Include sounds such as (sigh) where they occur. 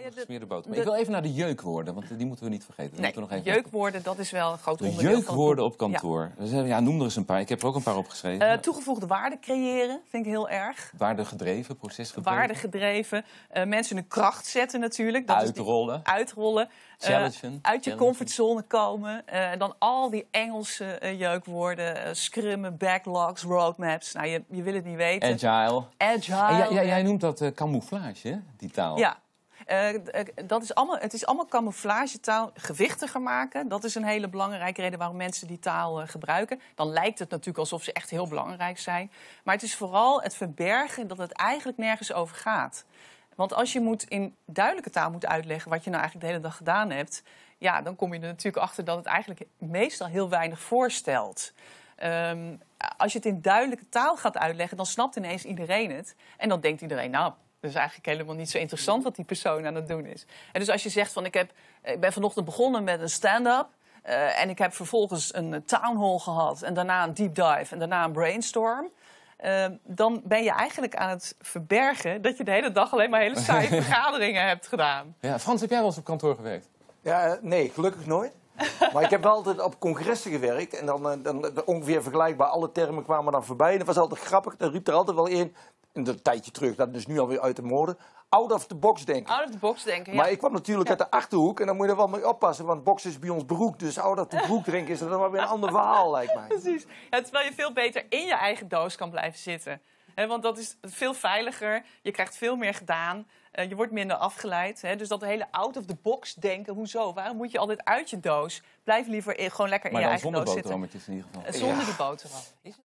Nou ja, de, boter. Maar ik wil even naar de jeukwoorden, want die moeten we niet vergeten. nog jeukwoorden, dat is wel een groot de Jeukwoorden op kantoor. Ja. ja. noem er eens een paar. Ik heb er ook een paar opgeschreven. Eh, toegevoegde waarde creëren, vind ik heel erg. Waarde gedreven, procesgedreven. Waarde gedreven. Uh, mensen hun kracht zetten natuurlijk. Dat uitrollen. uitrollen. Uh, uit je comfortzone komen. en dan al die Engelse jeukwoorden. scrummen, backlogs, roadmaps. Nou, je, je wil het niet weten. Agile. Agile. En jij, jij, jij noemt dat camouflage, die taal. Ja. Eh, eh, dat is allemaal, het is allemaal camouflagetaal gewichtiger maken. Dat is een hele belangrijke reden waarom mensen die taal eh, gebruiken. Dan lijkt het natuurlijk alsof ze echt heel belangrijk zijn. Maar het is vooral het verbergen dat het eigenlijk nergens over gaat. Want als je moet in duidelijke taal moet uitleggen wat je nou eigenlijk de hele dag gedaan hebt, ja, dan kom je er natuurlijk achter dat het eigenlijk meestal heel weinig voorstelt. Ehm, als je het in duidelijke taal gaat uitleggen, dan snapt ineens iedereen het. En dan denkt iedereen, nou, dus is eigenlijk helemaal niet zo interessant wat die persoon aan het doen is. En dus als je zegt van ik, heb, ik ben vanochtend begonnen met een stand-up. Eh, en ik heb vervolgens een eh, town hall gehad. En daarna een deep dive. En daarna een brainstorm. Ehm, dan ben je eigenlijk aan het verbergen dat je de hele dag alleen maar hele saaie (laughs) vergaderingen hebt gedaan. Ja, Frans, heb jij wel eens op kantoor gewerkt? Ja, eh, nee, gelukkig nooit. (laughs) maar ik heb wel altijd op congressen gewerkt. En dan, dan, ongeveer vergelijkbaar, alle termen kwamen dan voorbij. En dat was altijd grappig. Dan riep er altijd wel in een tijdje terug, dat is nu alweer uit de mode, out of the box denken. Out of the box denken, ja. Maar ik kwam natuurlijk uit de Achterhoek en dan moet je er wel mee oppassen, want box is bij ons broek. Dus out of the (laughs) broek drinken is dan wel weer een ander verhaal, lijkt mij. Precies. Ja, terwijl je veel beter in je eigen doos kan blijven zitten. want dat is veel veiliger, je krijgt veel meer gedaan, eh, je wordt minder afgeleid. dus dat hele out-of-the-box denken, hoezo? Waarom moet je altijd uit je doos? Blijf liever gewoon lekker in je eigen doos zitten. Maar dan zonder boterhammetjes in ieder geval. Eh, zonder de boterham.